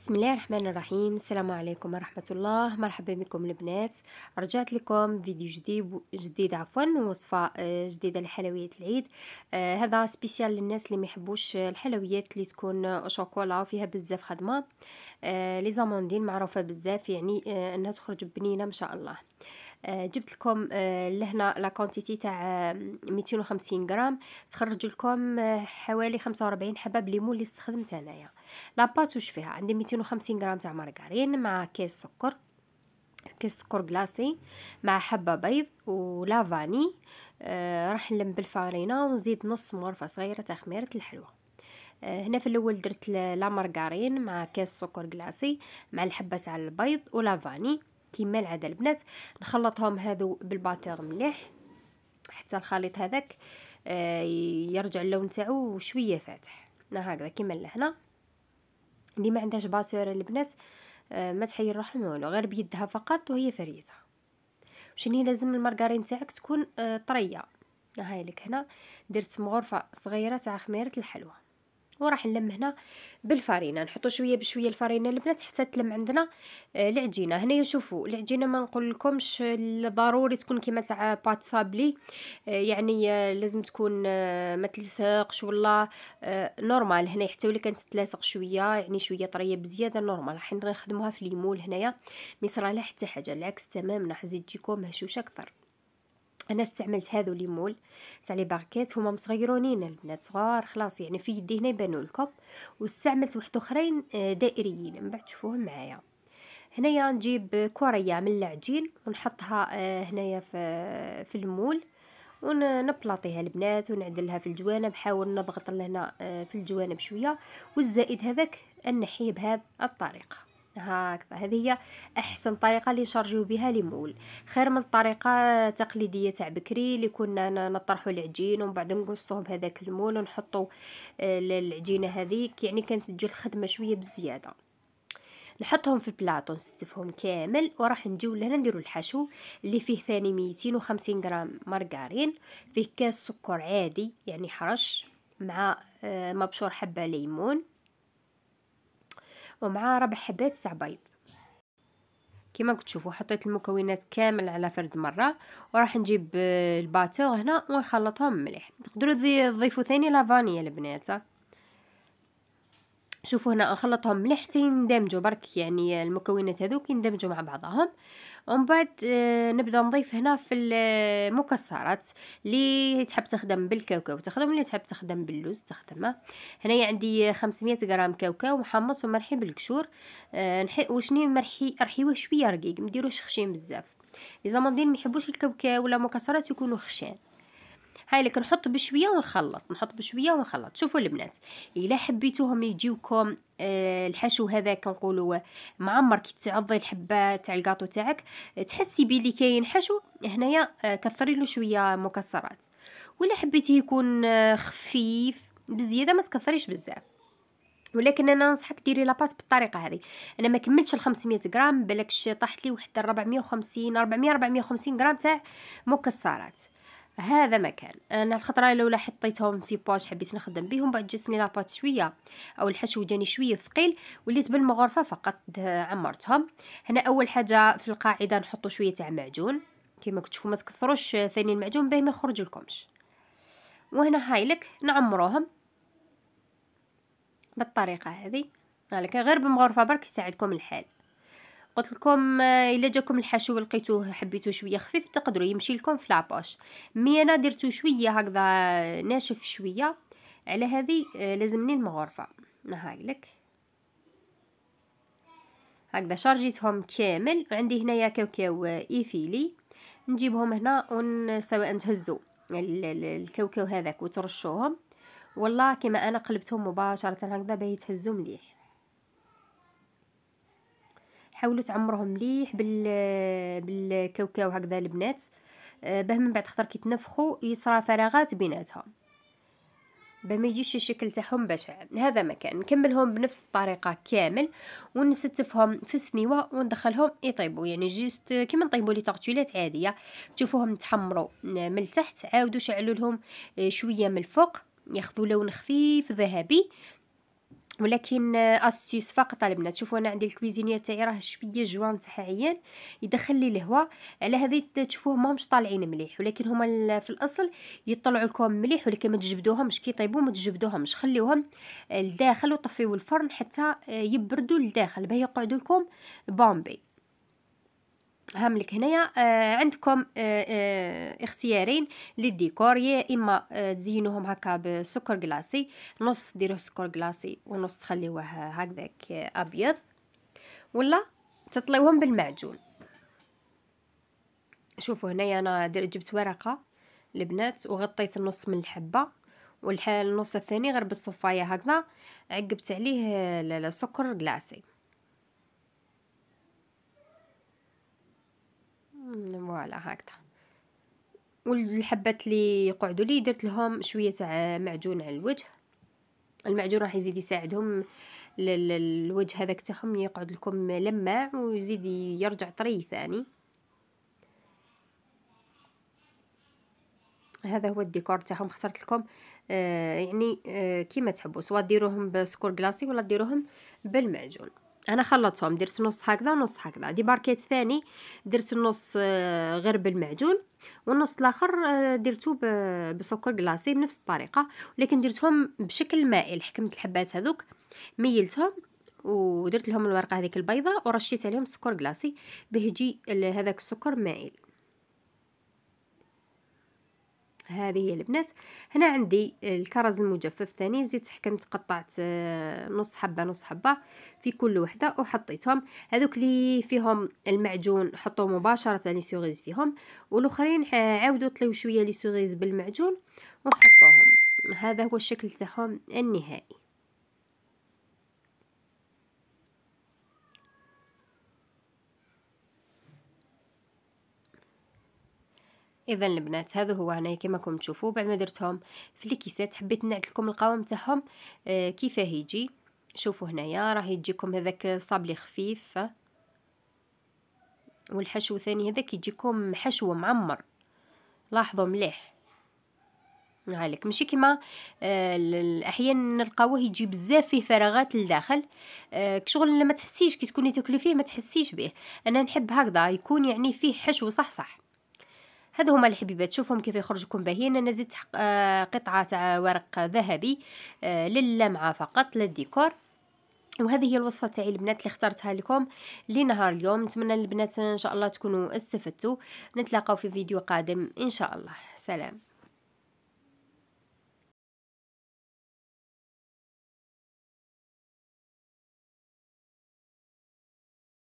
بسم الله الرحمن الرحيم السلام عليكم ورحمة الله مرحبا بكم البنات رجعت لكم فيديو جديد جديد عفوا وصفة آه، جديدة لحلويات العيد آه، هذا سبيسيال للناس اللي ميحبوش الحلويات اللي تكون شوكولا وفيها بزاف خدمة ليزاموندين لي زاموندين معروفة بزاف يعني آه، انها تخرج بنينة ان شاء الله جبت لكم لهنا لا كونتيتي تاع 250 غرام تخرج لكم حوالي 45 حبه ليمون اللي استخدمت انايا يعني. لاباس وش فيها عندي 250 غرام تاع مارغرين مع كيس سكر كيس سكر كلاصي مع حبه بيض ولافاني آه راح نلم بالفارينه ونزيد نص مغرفه صغيره تاع خميره الحلوى هنا في الاول درت لا مارغرين مع كاس سكر كلاصي مع الحبه تاع البيض ولا فاني كيما العاده البنات نخلطهم هذو بالباتور مليح حتى الخليط هذاك يرجع اللون تاعو شويه فاتح هكذا كيما لهنا اللي ما عندهاش باتور البنات آه، ما تحير من والو غير بيدها فقط وهي فريته وشني لازم المارغرين تاعك تكون آه، طريه هاي لك هنا درت مغرفه صغيره تاع خميره الحلوى وراح نلم هنا بالفرينه نحطو شويه بشويه الفرينه البنات حتى تلم عندنا آه، العجينه هنايا شوفوا العجينه ما نقول لكمش ضروري تكون كيما تاع بات صابلي آه، يعني آه، لازم تكون ما تلصقش ولا نورمال هنا حتى ولا كانت تلاصق شويه يعني شويه طريه بزياده نورمال راح نخدموها في ليمول هنايا مي صرا حتى حاجه العكس تمام راح تزيد تجيكم مهشوشه اكثر انا استعملت هذو لي مول تاع لي باركيت هما مصغيرونين البنات صغار خلاص يعني في يدي هنا يبانوا لكم واستعملت واحد اخرين آه، دائريين من بعد تشوفوهم معايا هنايا نجيب كوريه من العجين ونحطها آه، هنايا في في المول ونبلاطيها البنات ونعدلها في الجوانب نحاول نضغط لهنا آه، في الجوانب شويه والزائد هذاك نحيه بهذه الطريقه هكذا هذه هي احسن طريقه اللي نشارجيو بها ليمول خير من الطريقه تقليديه تاع بكري اللي كنا نطرحوا العجين ومن بعد نقصوه بهذاك المول ونحطوا العجينه آه، هذيك يعني تجي الخدمه شويه بزياده نحطهم في البلاطو نستفهم كامل وراح نجيو لهنا نديرو الحشو اللي فيه ثاني 250 غرام مارغرين فيه كاس سكر عادي يعني حرش مع آه، مبشور حبه ليمون ومع ربع حبات تاع بيض كما تشوفوا حطيت المكونات كامل على فرد مره وراح نجيب الباتور هنا ونخلطهم مليح تقدروا تضيفوا ثاني لافانيا البنات آه. شوفوا هنا نخلطهم مليح حتى يندمجوا برك يعني المكونات هذوك يندمجوا مع بعضهم ومن بعد آه، نبدا نضيف هنا في المكسرات اللي تحب تخدم بالكاوكاو تخدم اللي تحب تخدم باللوز تخدمه هنايا عندي 500 غرام كاوكاو محمص ومرحي بالقشور آه، وشني مرحي رحيوه شويه رقيق مديروش خشين بزاف لي زاموندين ما يحبوش الكاوكاو ولا مكسرات يكونوا خشان هاي لك نحط بشويه ونخلط نحط بشويه ونخلط شوفوا البنات الا حبيتوهم يجيوكم آه الحشو هذا كنقولوا معمر كي تعضي الحبه تاع الكاطو تاعك تحسي بلي كاين حشو هنايا آه كثري له شويه مكسرات ولا حبيتيه يكون آه خفيف بزياده ما تكثريش بزاف ولكن انا ننصحك ديري لاباس بالطريقه هذه انا ما كملتش ال 500 غرام بلاكش طاحت لي واحد 450 400 450 غرام تاع مكسرات هذا مكان انا الخطره الاولى حطيتهم في بوش حبيت نخدم بهم بعد جاتني لاباط شويه او الحشو جاني شويه ثقيل وليت بالمغرفه فقط عمرتهم هنا اول حاجه في القاعده نحطوا شويه تاع معجون كما كتشوفوا ما تكثروش ثاني المعجون باه ما يخرج لكمش وهنا هايلك نعمروهم بالطريقه هذه هايلك غير بمغرفه برك يساعدكم الحال قلت لكم آه، الا جاكم الحشو لقيتوه حبيتو شويه خفيف تقدروا يمشي لكم في لابوش مي انا درتو شويه هكذا ناشف شويه على هذه آه، لازمني المغرفه نهايلك هكذا شارجيتهم كامل عندي هنايا كاوكاو ايفيلي نجيبهم هنا ون سواء تهزوا الكاوكاو هذاك وترشوهم والله كما انا قلبتهم مباشره هكذا باه يتهزوا مليح حاولوا تعمرهم مليح بال بالكاوكاو هكذا البنات آه، باه من بعد خطر كيتنفخوا يصرى فراغات بيناتها باه ما يجيش الشكل تاعهم بشع هذا مكان نكملهم بنفس الطريقه كامل ونستفهم في السنيوه وندخلهم يطيبوا يعني جيست كيما نطيبوا لي طاغتولات عاديه تشوفوهم تحمروا من التحت عاودوا شعلوا لهم آه، شويه من الفوق ياخذوا لون خفيف ذهبي ولكن اسيس فقط البنات شوفوا انا عندي الكويزينير تاعي راه شويه جوان تاعها عيان يدخل لي الهواء على هذه تشوفوه ماهمش طالعين مليح ولكن هما في الاصل يطلعوا لكم مليح ولكن ما تجبدوهمش كي يطيبوا ما تجبدوهمش خليوهم لداخل وطفيو الفرن حتى يبردوا لداخل باه يقعدوا لكم بومبي هاملك هنايا آه عندكم آه آه اختيارين للديكور يا اما آه تزينوهم هكا بسكر كلاصي نص ديروه سكر كلاصي ونص تخليوه هكذاك ابيض ولا تطليوهم بالمعجون شوفوا هنايا انا جبت ورقه البنات وغطيت النص من الحبه النص الثاني غير بالصفايه هكذا عقبت عليه السكر كلاصي فوالا هكذا والحبات اللي يقعدوا لي درت لهم شويه تاع معجون على الوجه المعجون راح يزيد يساعدهم الوجه هذاك تاعهم يقعد لكم لمع ويزيد يرجع طري ثاني هذا هو الديكور تاعهم اخترت لكم آه يعني آه كيما تحبوا سواء ديروهم بسكور كلاصي ولا ديروهم بالمعجون انا خلطتهم درت نص هكذا ونص هكذا دي باركيت ثاني درت النص آه، غير بالمعجون والنص الاخر آه، درتو بسكر كلاصي بنفس الطريقه ولكن درتهم بشكل مائل حكمت الحبات هذوك ميلتهم ودرت لهم الورقه هذيك البيضه ورشيت عليهم سكر كلاصي بهجي هذاك السكر مائل هذه هي البنات هنا عندي الكرز المجفف ثاني زيت حكمت قطعت آه، نص حبه نص حبه في كل وحده وحطيتهم هذوك اللي فيهم المعجون حطوه مباشره لي سوغيز فيهم والاخرين عاودوا طليو شويه لي سوغيز بالمعجون وحطوهم هذا هو الشكل تاعهم النهائي اذا البنات هذا هو هنايا كما راكم تشوفوا بعد ما درتهم في الكيسات حبيت نعت لكم القوام تاعهم آه كيفاه يجي شوفوا هنايا راه يجيكم هذاك صابلي خفيف والحشو ثاني هذاك يجيكم حشو معمر لاحظوا مليح عليك ماشي كيما آه احيانا نلقاوه يجي بزاف فيه فراغات لداخل آه كشغل ما تحسيش كي تكوني تاكلي فيه ما تحسيش به انا نحب هكذا يكون يعني فيه حشو صح صح هادو هما الحبيبات شوفهم كيف يخرج لكم باهيين انا زدت آه، قطعه تاع ورق ذهبي آه للمعه فقط للديكور وهذه هي الوصفه تاعي البنات اللي اخترتها لكم لنهار اليوم نتمنى البنات ان شاء الله تكونوا استفدتوا نتلاقاو في فيديو قادم ان شاء الله سلام